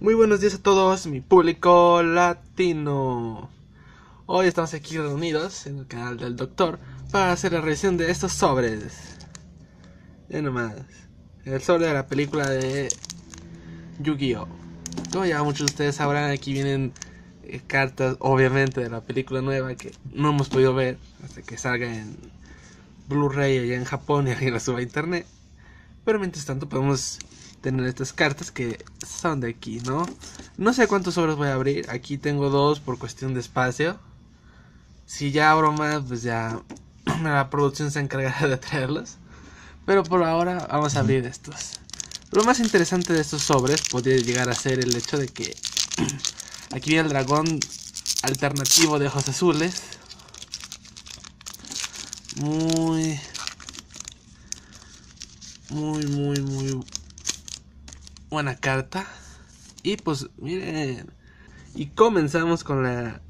Muy buenos días a todos, mi público latino. Hoy estamos aquí reunidos en el canal del doctor para hacer la revisión de estos sobres. Ya nomás. El sobre de la película de Yu-Gi-Oh! Como ya muchos de ustedes sabrán, aquí vienen eh, cartas, obviamente, de la película nueva que no hemos podido ver hasta que salga en Blu-ray allá en Japón y alguien la suba a internet. Pero mientras tanto podemos tener estas cartas que son de aquí, ¿no? No sé cuántos sobres voy a abrir. Aquí tengo dos por cuestión de espacio. Si ya abro más, pues ya la producción se encargará de traerlos. Pero por ahora vamos a abrir estos. Lo más interesante de estos sobres podría llegar a ser el hecho de que aquí viene el dragón alternativo de ojos azules. Muy, muy, muy, muy buena carta. Y pues miren. Y comenzamos con la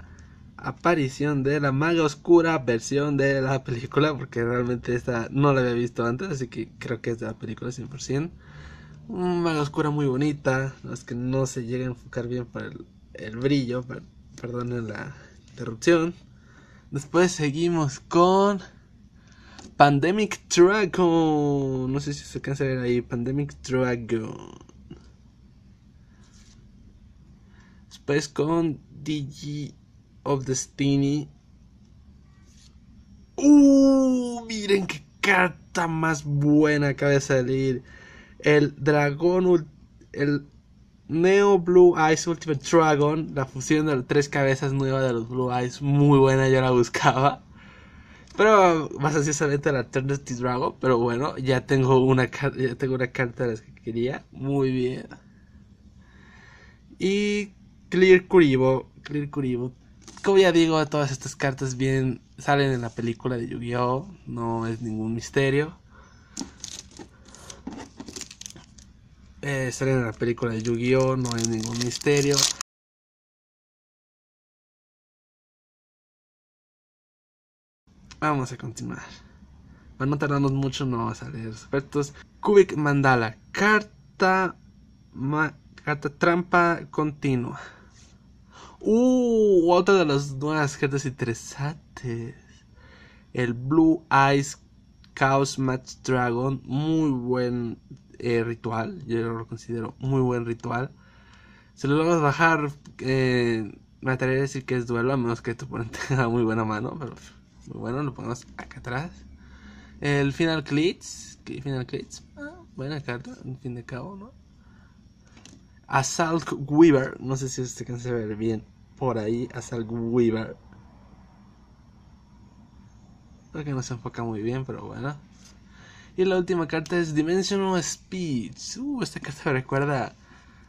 aparición de la maga oscura versión de la película. Porque realmente esta no la había visto antes. Así que creo que es de la película 100%. Una maga oscura muy bonita. Es que no se llega a enfocar bien para el, brillo. perdonen la interrupción. Después seguimos con... Pandemic Dragon. No sé si se alcanza a ver ahí. Pandemic Dragon. Después con DG of Destiny. ¡Uh! Miren qué carta más buena acaba de salir. El dragón. El Neo Blue Eyes Ultimate Dragon. La fusión de las tres cabezas nueva de los Blue Eyes. Muy buena, yo la buscaba. Pero más ansiosamente la Eternity Dragon. Pero bueno, ya tengo una, ya tengo una carta de las que quería. Muy bien. Y Clear Kuribo, Clear Kuribo. Como ya digo, todas estas cartas bien salen en la película de Yu-Gi-Oh, no es ningún misterio. Eh, salen en la película de Yu-Gi-Oh, no es ningún misterio. Vamos a continuar. Van no tardarnos mucho, no vamos a leer los expertos. Kubik Mandala, carta, carta trampa continua. Uh, otra de las nuevas cartas interesantes. El Blue Eyes Chaos Match Dragon. Muy buen eh, ritual. Yo lo considero muy buen ritual. Si lo a bajar, eh, me atrevería a decir que es duelo, a menos que tu oponente tenga muy buena mano. Pero muy bueno, lo ponemos acá atrás. El Final Clits. Final Clits. Ah. buena carta, en fin de cabo, ¿no? a Weaver, no sé si este se cansa ver bien por ahí, a Weaver. Creo que no se enfoca muy bien, pero bueno. Y la última carta es Dimensional Speech. Uh, esta carta me recuerda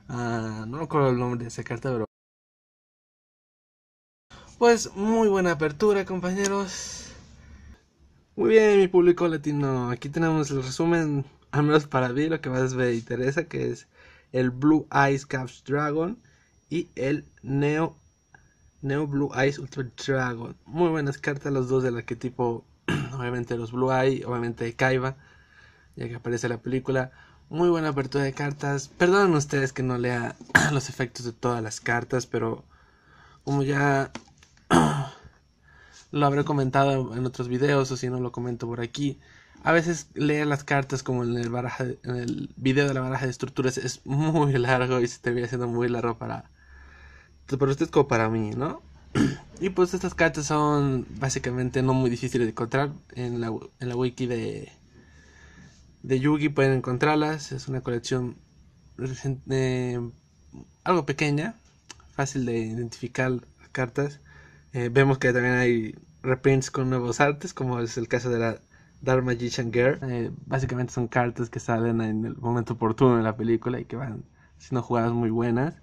no recuerdo el nombre de esa carta, pero... Pues muy buena apertura, compañeros. Muy bien, mi público latino. Aquí tenemos el resumen, al menos para mí, lo que más me interesa, que es el Blue Eyes Caps Dragon y el Neo, Neo Blue Eyes Ultra Dragon. Muy buenas cartas los dos de arquetipo, que tipo, obviamente los Blue eyes obviamente Kaiba, ya que aparece la película. Muy buena apertura de cartas. Perdonen ustedes que no lea los efectos de todas las cartas, pero como ya lo habré comentado en otros videos o si no lo comento por aquí. A veces leer las cartas como en el, baraja, en el video de la baraja de estructuras es muy largo y se te viene siendo muy largo para, esto es como para mí, ¿no? Y pues estas cartas son básicamente no muy difíciles de encontrar. En la, en la wiki de, de Yugi pueden encontrarlas. Es una colección eh, algo pequeña, fácil de identificar las cartas. Eh, vemos que también hay reprints con nuevos artes, como es el caso de la Dark Magician Girl. Eh, básicamente son cartas que salen en el momento oportuno de la película y que van siendo jugadas muy buenas.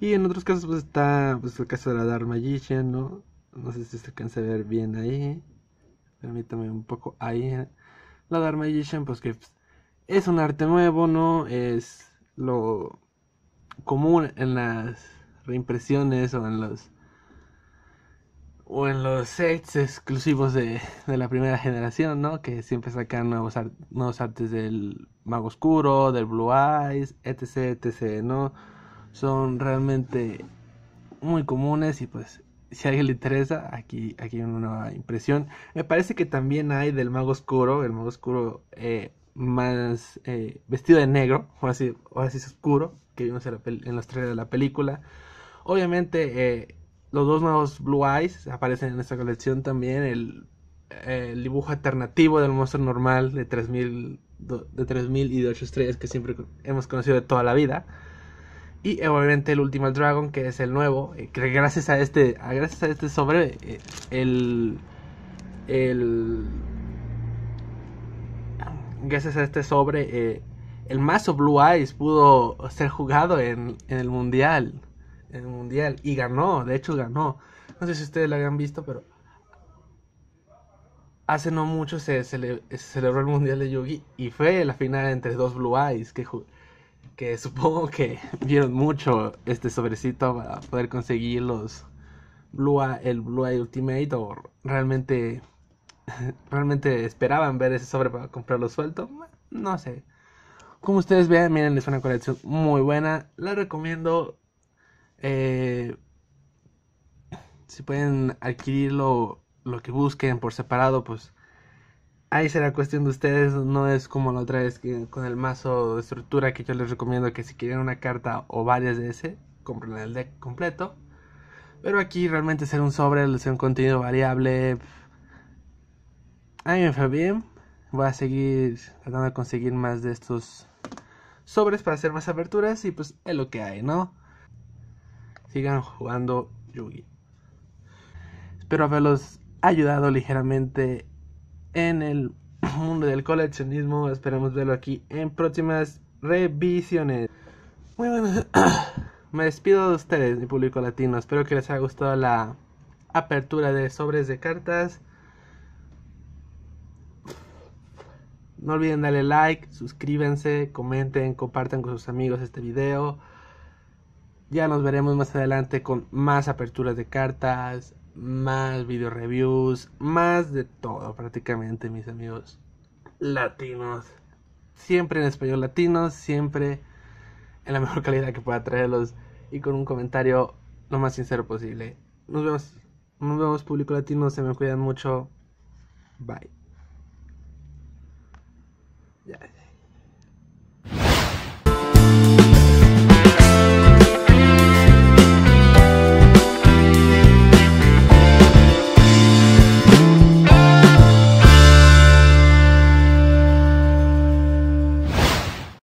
Y en otros casos, pues está pues, el caso de la Dark Magician, ¿no? No sé si se alcanza a ver bien ahí. Permítame un poco ahí. La Dark Magician, pues que pues, es un arte nuevo, ¿no? Es lo común en las reimpresiones o en los o en los sets exclusivos de, la primera generación, ¿no? Que siempre sacan nuevos, artes del Mago Oscuro, del Blue Eyes, etc, etc, ¿no? Son realmente muy comunes y pues si a alguien le interesa, aquí, aquí hay una nueva impresión. Me parece que también hay del Mago Oscuro, el Mago Oscuro eh, más eh, vestido de negro, o así, o así oscuro, que vimos en, la los trailers de la película. Obviamente... Eh, los dos nuevos Blue Eyes aparecen en esta colección también. El, dibujo alternativo del monstruo normal de 3000, de y de 8 estrellas que siempre hemos conocido de toda la vida. Y eh, obviamente el Ultimate Dragon, que es el nuevo, eh, que gracias a este, gracias a este sobre, eh, el, gracias a este sobre, el mazo Blue Eyes pudo ser jugado en el Mundial en el mundial y ganó, de hecho ganó. No sé si ustedes la habían visto, pero hace no mucho se, celebró el mundial de Yugi y fue la final entre dos Blue Eyes que, supongo que vieron mucho este sobrecito para poder conseguir los Blue el Blue Eye Ultimate o realmente realmente esperaban ver ese sobre para comprarlo suelto. No sé. Como ustedes vean, miren, es una colección muy buena. La recomiendo. Eh, si pueden adquirirlo lo, que busquen por separado, pues ahí será cuestión de ustedes. No es como la otra vez con el mazo de estructura que yo les recomiendo que si quieren una carta o varias de ese, compren el deck completo. Pero aquí realmente ser un sobre, ser un contenido variable. Ahí me fue bien. Voy a seguir tratando de conseguir más de estos sobres para hacer más aberturas y pues es lo que hay, ¿no? sigan jugando Yugi. Espero haberlos ayudado ligeramente en el mundo del coleccionismo. Esperemos verlo aquí en próximas revisiones. Muy bueno. Me despido de ustedes, mi público latino. Espero que les haya gustado la apertura de sobres de cartas. No olviden darle like, suscríbanse, comenten, compartan con sus amigos este video ya nos veremos más adelante con más aperturas de cartas, más video reviews, más de todo prácticamente, mis amigos latinos. Siempre en español latino, siempre en la mejor calidad que pueda traerlos y con un comentario lo más sincero posible. Nos vemos, nos vemos público latino, se me cuidan mucho. Bye.